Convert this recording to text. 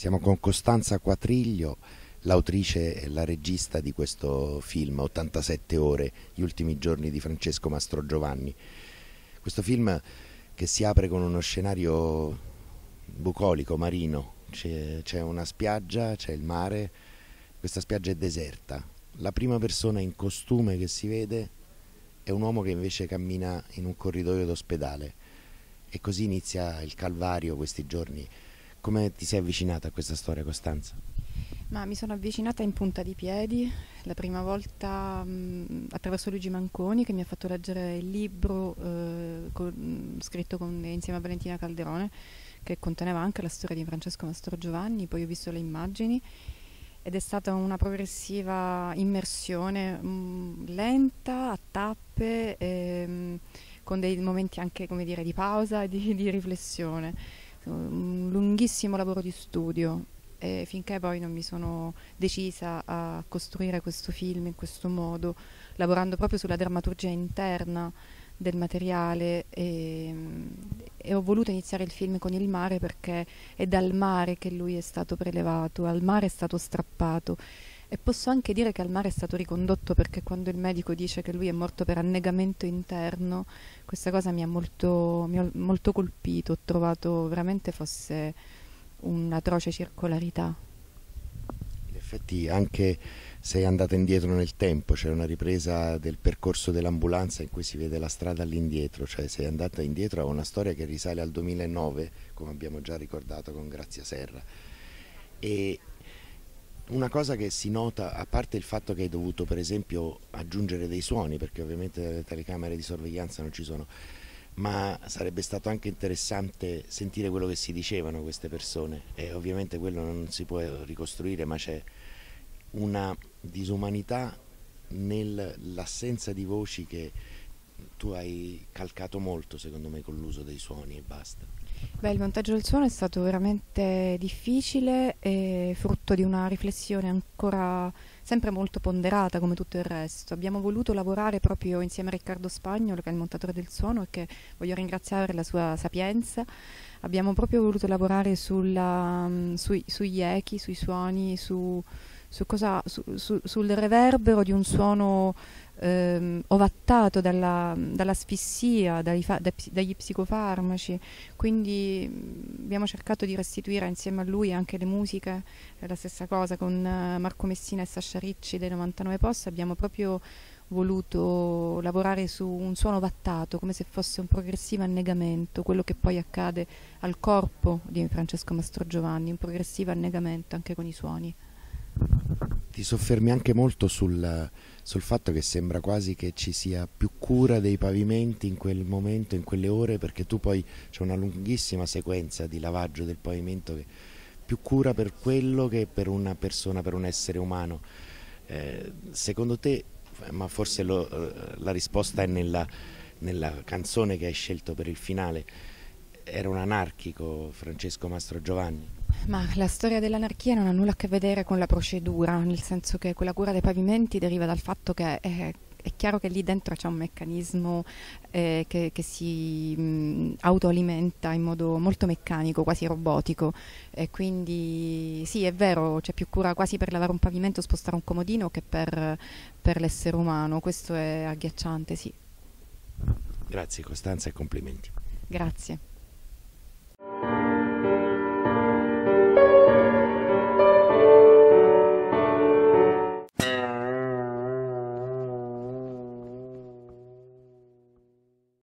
Siamo con Costanza Quatriglio, l'autrice e la regista di questo film 87 ore, gli ultimi giorni di Francesco Mastro Giovanni. Questo film che si apre con uno scenario bucolico, marino, c'è, una spiaggia, c'è il mare, questa spiaggia è deserta. La prima persona in costume che si vede è un uomo che invece cammina in un corridoio d'ospedale e così inizia il calvario questi giorni come ti sei avvicinata a questa storia, Costanza? Ma mi sono avvicinata in punta di piedi, la prima volta mh, mm, attraverso Luigi Manconi che mi ha fatto leggere il libro eh, con, scritto con, insieme a Valentina Calderone che conteneva anche la storia di Francesco Mastro Giovanni, poi ho visto le immagini ed è stata una progressiva immersione mh, mm, lenta, a tappe, e, ehm, mh, con dei momenti anche dire, di pausa e di, di riflessione un lunghissimo lavoro di studio e finché poi non mi sono decisa a costruire questo film in questo modo, lavorando proprio sulla drammaturgia interna del materiale e, ehm, e, ho voluto iniziare il film con il mare perché è dal mare che lui è stato prelevato, al mare è stato strappato e posso anche dire che al mare è stato ricondotto perché quando il medico dice che lui è morto per annegamento interno, questa cosa mi ha molto, mi ha molto colpito, ho trovato veramente fosse un'atroce circolarità. In effetti anche se è andata indietro nel tempo, c'è una ripresa del percorso dell'ambulanza in cui si vede la strada all'indietro, cioè se è andata indietro a una storia che risale al 2009, come abbiamo già ricordato con Grazia Serra. E, una cosa che si nota, a parte il fatto che hai dovuto per esempio aggiungere dei suoni, perché ovviamente le telecamere di sorveglianza non ci sono, ma sarebbe stato anche interessante sentire quello che si dicevano queste persone e ovviamente quello non si può ricostruire, ma c'è una disumanità nell'assenza di voci che tu hai calcato molto secondo me con l'uso dei suoni e basta. Beh, il montaggio del suono è stato veramente difficile e frutto di una riflessione ancora sempre molto ponderata come tutto il resto. Abbiamo voluto lavorare proprio insieme a Riccardo Spagnolo, che è il montatore del suono e che voglio ringraziare per la sua sapienza. Abbiamo proprio voluto lavorare sulla, mm, sui, sugli echi, sui suoni, su su cosa, su, su, sul reverbero di un suono ehm, ovattato dalla, dall'asfissia, dai, da, dagli psicofarmaci, quindi mm, abbiamo cercato di restituire insieme a lui anche le musiche, è la stessa cosa con eh, Marco Messina e Sascia Ricci dei 99 Post, abbiamo proprio voluto lavorare su un suono vattato, come se fosse un progressivo annegamento, quello che poi accade al corpo di Francesco Mastro Giovanni, un progressivo annegamento anche con i suoni ti soffermi anche molto sul, sul, fatto che sembra quasi che ci sia più cura dei pavimenti in quel momento, in quelle ore, perché tu poi c'è una lunghissima sequenza di lavaggio del pavimento che più cura per quello che per una persona, per un essere umano. Eh, secondo te, ma forse lo, eh, la risposta è nella, nella canzone che hai scelto per il finale, era un anarchico Francesco Mastro Giovanni? Ma la storia dell'anarchia non ha nulla a che vedere con la procedura, nel senso che quella cura dei pavimenti deriva dal fatto che è, eh, è chiaro che lì dentro c'è un meccanismo eh, che, che, si mh, autoalimenta in modo molto meccanico, quasi robotico. E quindi sì, è vero, c'è più cura quasi per lavare un pavimento, spostare un comodino che per, per l'essere umano. Questo è agghiacciante, sì. Grazie Costanza e complimenti. Grazie.